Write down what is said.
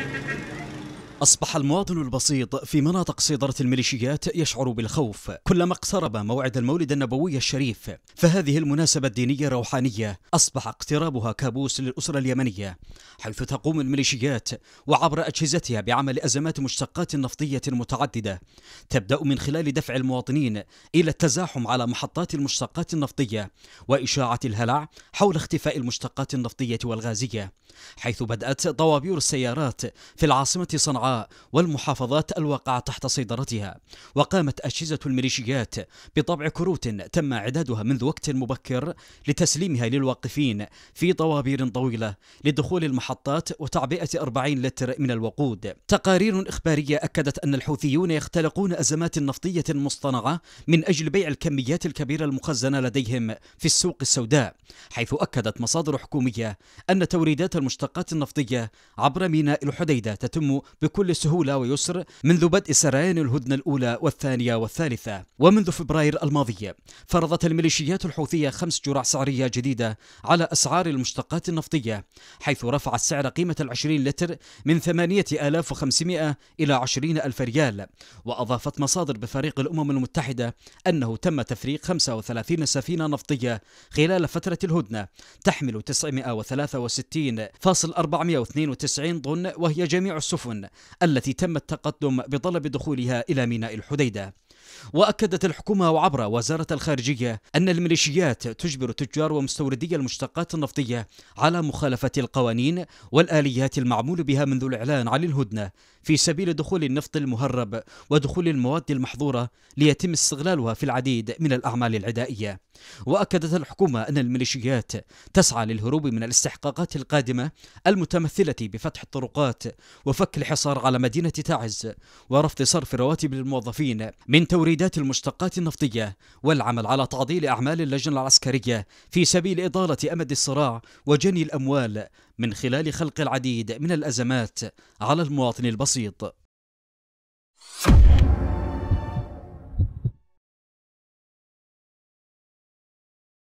Thank you. أصبح المواطن البسيط في مناطق سيطرة الميليشيات يشعر بالخوف كلما اقترب موعد المولد النبوي الشريف فهذه المناسبة الدينية الروحانية أصبح اقترابها كابوس للأسرة اليمنية حيث تقوم الميليشيات وعبر أجهزتها بعمل أزمات مشتقات نفطية متعددة تبدأ من خلال دفع المواطنين إلى التزاحم على محطات المشتقات النفطية وإشاعة الهلع حول اختفاء المشتقات النفطية والغازية حيث بدأت طوابير السيارات في العاصمة صنعاء والمحافظات الواقعة تحت سيطرتها وقامت أجهزة الميليشيات بطبع كروت تم إعدادها منذ وقت مبكر لتسليمها للواقفين في طوابير طويلة لدخول المحطات وتعبئة 40 لتر من الوقود تقارير إخبارية أكدت أن الحوثيون يختلقون أزمات نفطية مصطنعة من أجل بيع الكميات الكبيرة المخزنة لديهم في السوق السوداء حيث أكدت مصادر حكومية أن توريدات المشتقات النفطية عبر ميناء الحديدة تتم بكل بكل سهولة ويسر منذ بدء سريان الهدنة الأولى والثانية والثالثة ومنذ فبراير الماضي فرضت الميليشيات الحوثية خمس جرع سعرية جديدة على أسعار المشتقات النفطية حيث رفع السعر قيمة العشرين لتر من 8500 إلى 20000 ريال وأضافت مصادر بفريق الأمم المتحدة أنه تم تفريق 35 سفينة نفطية خلال فترة الهدنة تحمل 963.492 طن وهي جميع السفن التي تم التقدم بطلب دخولها إلى ميناء الحديدة وأكدت الحكومة وعبر وزارة الخارجية أن الميليشيات تجبر تجار ومستوردي المشتقات النفطية على مخالفة القوانين والآليات المعمول بها منذ الإعلان عن الهدنة في سبيل دخول النفط المهرب ودخول المواد المحظورة ليتم استغلالها في العديد من الأعمال العدائية وأكدت الحكومة أن الميليشيات تسعى للهروب من الاستحقاقات القادمة المتمثلة بفتح الطرقات وفك الحصار على مدينة تعز ورفض صرف رواتب الموظفين من توريد توريدات المشتقات النفطية والعمل على تعضيل أعمال اللجنة العسكرية في سبيل إضالة أمد الصراع وجني الأموال من خلال خلق العديد من الأزمات على المواطن البسيط